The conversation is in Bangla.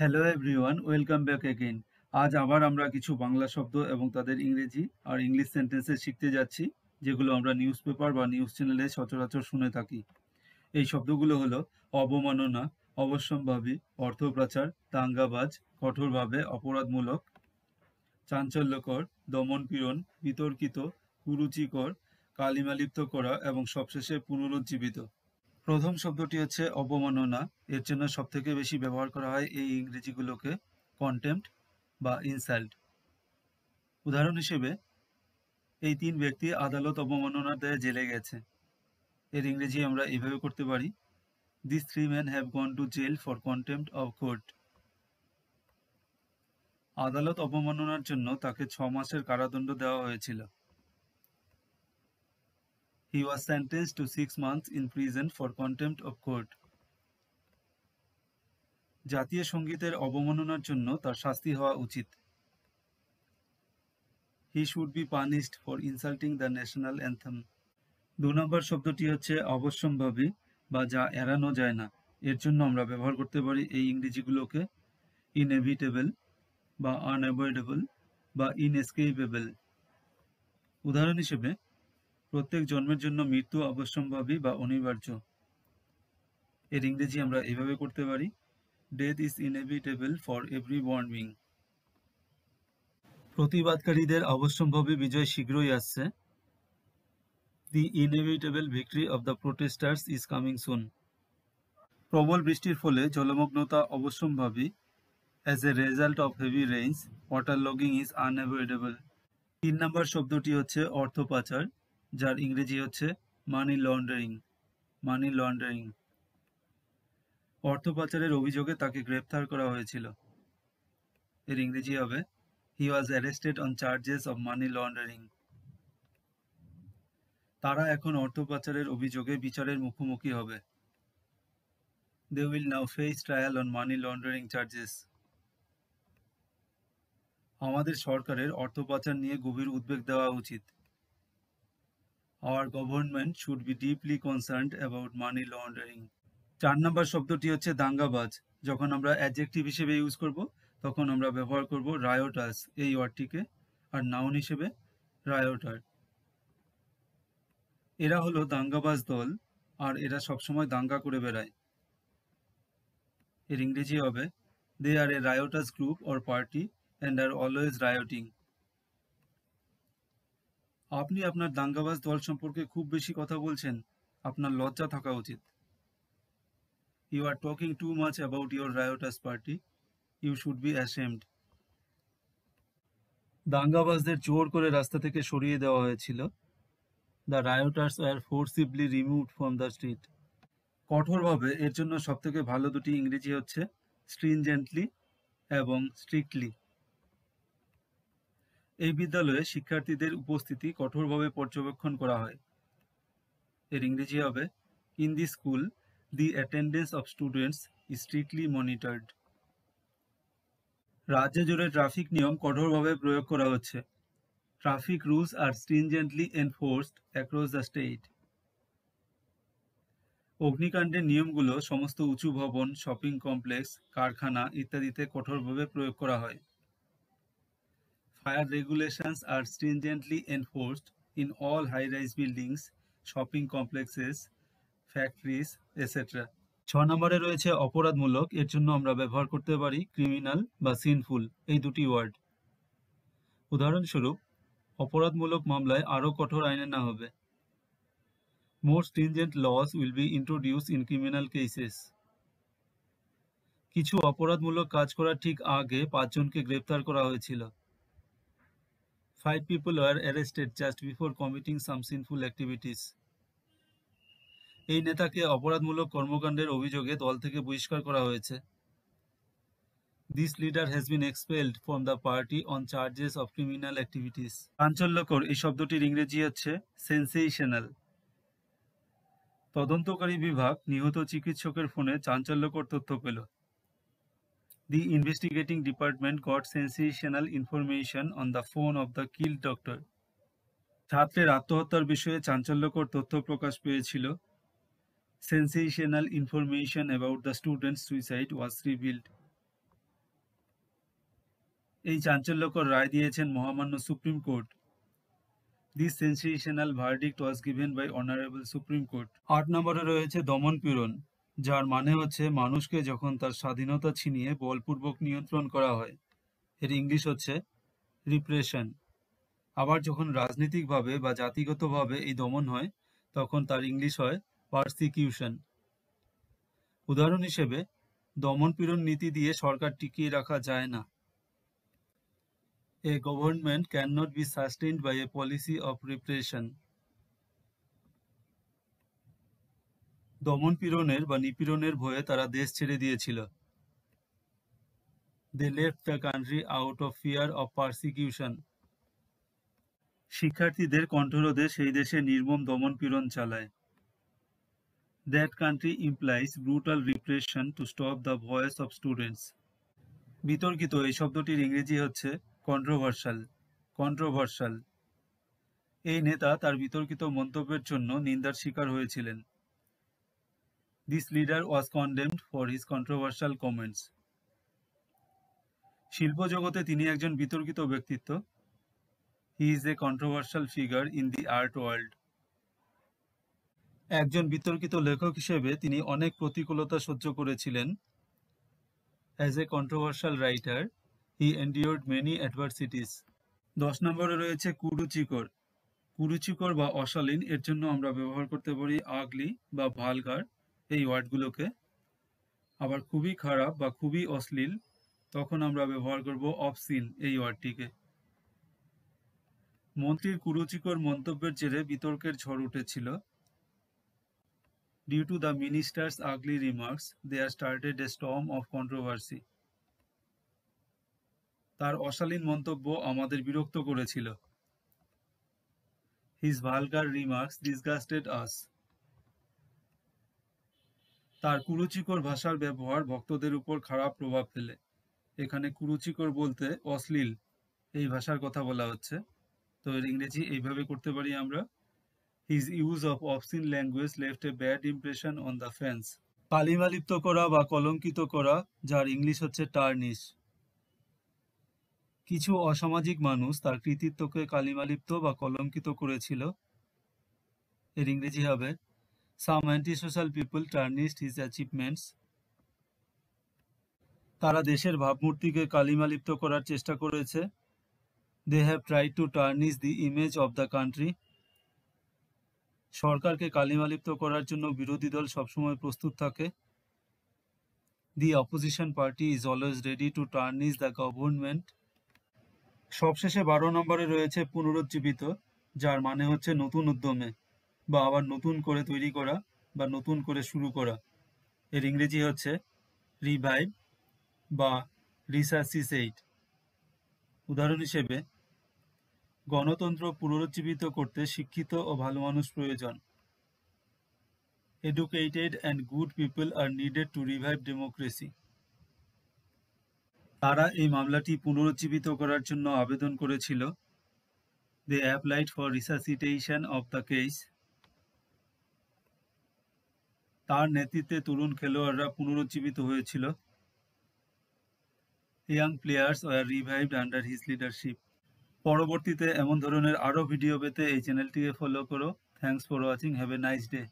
Hello everyone welcome back again আজ আবার আমরা কিছু বাংলা শব্দ এবং তাদের ইংরেজি আর ইংলিশ সেন্টেন্সে শিখতে যাচ্ছি যেগুলো আমরা নিউজ পেপার বা নিউজ চ্যানেলে সচরাচর শুনে থাকি এই শব্দগুলো হলো অবমাননা অবশ্যম্ভাবী অর্থপ্রাচার দাঙ্গাবাজ কঠোরভাবে অপরাধমূলক চাঞ্চল্যকর দমনপীড়ন বিতর্কিত কুরুচিকর কালিমালিপ্ত করা এবং সবশেষে পুনরুজ্জীবিত প্রথম শব্দটি হচ্ছে অবমাননা এর জন্য সবথেকে বেশি ব্যবহার করা হয় এই ইংরেজিগুলোকে কন্টেম্পট বা ইনসাল্ট উদাহরণ হিসেবে এই তিন ব্যক্তি আদালত অবমাননার দায়ে জেলে গেছে এর ইংরেজি আমরা এভাবে করতে পারি this three man have gone to jail for contempt of court আদালত অবমাননার জন্য তাকে ছ মাসের কারাদণ্ড দেওয়া হয়েছিল He was sentenced to six months in prison for contempt of court. জাতীয় সঙ্গীতের অবমাননার জন্য তার শাস্তি হওয়া উচিত he should be punished for insulting the national anthem দু নম্বর শব্দটি হচ্ছে অবশ্যম্ভাবী বা যা এড়ানো যায় না এর জন্য আমরা ব্যবহার করতে পারি এই ইংরেজিগুলোকে ইনএভিটেবল বা আনঅ্যাভয়েডেবল বা ইনএসকেইপেবল উদাহরণ হিসেবে প্রত্যেক জন্মের জন্য মৃত্যু অবশ্যম্ভাবী বা অনিবার্য এর ইংরেজি আমরা এভাবে করতে পারি death is inevitable for every born প্রতিবাদকারীদের অবশ্যম্ভাবী বিজয় শীঘ্রই আসছে the inevitable victory of the protesters is coming soon প্রবল বৃষ্টির ফলে জলমগ্নতা অবশ্যম্ভাবী as a result of heavy rains water logging is unavoidable তিন নম্বর শব্দটি হচ্ছে অর্থ পাচার যার ইংরেজি হচ্ছে মানি লন্ডারিং মানি লন্ডারিং অর্থ পাচারের অভিযোগে তাকে গ্রেপ্তার করা হয়েছিল এর ইংরেজি হবে he was arrested on charges of money laundering তারা এখন অর্থ পাচারের অভিযোগে বিচারের মুখোমুখি হবে they will now face trial on money laundering charges আমাদের সরকারের অর্থ পাচার নিয়ে গভীর উদ্বেগ দেওয়া উচিত our government should be deeply concern about money laundering চার নাম্বার শব্দটি হচ্ছে দাঙ্গাবাজ যখন আমরা অ্যাডজেক্টিভ হিসেবে ইউজ করব তখন আমরা ব্যবহার করব রায়োটাস এই ওয়ার্ডটিকে আর নাউন হিসেবে রায়োটার এরা হলো দাঙ্গাবাজ দল আর এরা সবসময় দাঙ্গা করে বেড়ায় এর ইংরেজি হবে they are a riotous group or party and are always rioting আপনি আপনার দাঙ্গাবাজ দল সম্পর্কে খুব বেশি কথা বলছেন আপনার লজ্জা থাকা উচিত you are talking too much about your riotous party you should be ashamed দাঙ্গাবাজদের জোর করে রাস্তা থেকে সরিয়ে দেওয়া হয়েছিল the rioters are forcibly removed from the street কঠোরভাবে এর জন্য সবথেকে ভালো দুটি ইংরেজি হচ্ছে স্ট্রিনজেন্টলি এবং স্ট্রিক্টলি এই বিদ্যালয়ে শিক্ষার্থীদের উপস্থিতি কঠোরভাবে পর্যবেক্ষণ করা হয় এর ইংরেজি হবে in the school the attendance of students strictly monitored রাজ্য জুড়ে ট্রাফিক নিয়ম কঠোরভাবে প্রয়োগ করা হচ্ছে traffic rules are stringently enforced across the state অগ্নিকাণ্ডের নিয়মগুলো সমস্ত উঁচু ভবন শপিং কমপ্লেক্স কারখানা ইত্যাদিতে কঠোরভাবে প্রয়োগ করা হয় fire regulations are stringently enforced in all high-rise buildings, shopping complexes, factories, etc. ছ নম্বরে রয়েছে অপরাধমূলক এর জন্য আমরা ব্যবহার করতে পারি ক্রিমিনাল বা সিনফুল এই দুটি ওয়ার্ড উদাহরণস্বরূপ অপরাধমূলক মামলায় আরও কঠোর আইনে না হবে more stringent laws will be introduce in criminal cases কিছু অপরাধমূলক কাজ করার ঠিক আগে পাঁচজনকে গ্রেপ্তার করা হয়েছিল five people were arrested just before committing some sinful activities. এই নেতাকে অপরাধমূলক কর্মকাণ্ডের অভিযোগে দল থেকে বহিষ্কার করা হয়েছে this leader has been expelled from the party on charges of criminal activities চাঞ্চল্যকর এই শব্দটির ইংরেজি হচ্ছে সেন্সেশনাল তদন্তকারী বিভাগ নিহত চিকিৎসকের ফোনে চাঞ্চল্যকর তথ্য পেল The investigating department got sensational information on the phone of the killed doctor. ছাত্রের আত্মহত্যার বিষয়ে চাঞ্চল্যকর তথ্য প্রকাশ পেয়েছিল sensational information about the student suicide was revealed এই চাঞ্চল্যকর রায় দিয়েছেন মহামান্য Supreme Court this sensational verdict was given by honourable Supreme Court আট নম্বরে রয়েছে দমন পীড়ন যার মানে হচ্ছে মানুষকে যখন তার স্বাধীনতা ছিনিয়ে বলপূর্বক নিয়ন্ত্রণ করা হয় এর ইংলিশ হচ্ছে রিপ্রেশন আবার যখন রাজনৈতিকভাবে বা জাতিগতভাবে এই দমন হয় তখন তার ইংলিশ হয় পার্সিকিউশন উদাহরণ হিসেবে দমনপীড়ন নীতি দিয়ে সরকার টিকিয়ে রাখা যায় না a government can not be sustained by a policy of repression দমনপীড়নের বা নিপীড়নের ভয়ে তারা দেশ ছেড়ে দিয়েছিল they left the country out of fear of persecution শিক্ষার্থীদের কণ্ঠরোধে সেই দেশে নির্মম দমন পীড়ন চালায় that country implies brutal repression to stop the voice of students বিতর্কিত এই শব্দটির ইংরেজি হচ্ছে কন্ট্রোভার্সাল কন্ট্রোভার্সাল এই নেতা তার বিতর্কিত মন্তব্যের জন্য নিন্দার শিকার হয়েছিলেন This leader was condemned for his controversial comments. শিল্প জগতে তিনি একজন বিতর্কিত ব্যক্তিত্ব he is a controversial figure in the art world একজন বিতর্কিত লেখক হিসেবে তিনি অনেক প্রতিকূলতা সহ্য করেছিলেন as a controversial writer he endured many adversities দশ নম্বরে রয়েছে কুরুচিকর কুরুচিকর বা অশালীন এর জন্য আমরা ব্যবহার করতে পারি আগলি বা ভালগার এই ওয়ার্ডগুলোকে আবার খুবই খারাপ বা খুবই অশ্লীল তখন আমরা ব্যবহার করব অফসিল এই ওয়ার্ডটিকে মন্ত্রীর কুরুচিকর মন্তব্যের জেরে বিতর্কের ঝড় উঠেছিল due to the minister's ugly remarks they are started a storm of controversy তার অশালীন মন্তব্য আমাদের বিরক্ত করেছিল his vulgar remarks disgusted us তার কুরুচিকর ভাষার ব্যবহার ভক্তদের উপর খারাপ প্রভাব ফেলে এখানে কুরুচিকর বলতে অশ্লীল এই ভাষার কথা বলা হচ্ছে তো এর ইংরেজি এইভাবে করতে পারি আমরা his use of obscene language left a bad impression on the fans পালিমালিপ্ত করা বা কলঙ্কিত করা যার ইংলিশ হচ্ছে টার্নিশ কিছু অসামাজিক মানুষ তার কৃতিত্বকে কালিমালিপ্ত বা কলঙ্কিত করেছিল এর ইংরেজি হবে some antisocial people tarnished his achievements তারা দেশের ভাবমূর্তিকে কালিমালিপ্ত করার চেষ্টা করেছে they have try to tarnish the image of the country সরকারকে কালিমালিপ্ত করার জন্য বিরোধী দল সবসময় প্রস্তুত থাকে the opposition party is always ready to tarnish the government সবশেষে বারো নম্বরে রয়েছে পুনরুজ্জীবিত যার মানে হচ্ছে নতুন উদ্যমে বা আবার নতুন করে তৈরি করা বা নতুন করে শুরু করা এর ইংরেজি হচ্ছে রিভাইভ বা রিসাসিসেট উদাহরণ হিসেবে গণতন্ত্র পুনরুজ্জীবিত করতে শিক্ষিত ও ভালো মানুষ প্রয়োজন educated and good people are needed to revive democracy তারা এই মামলাটি পুনরুজ্জীবিত করার জন্য আবেদন করেছিল they applied for resuscitation of the case তার নেতৃত্বে তরুণ খেলোয়াড়রা পুনরুজ্জীবিত হয়েছিল young players were revived under his leadership পরবর্তীতে এমন ধরনের আরও ভিডিও পেতে এই চ্যানেলটিকে ফলো করো thanks for watching have a nice day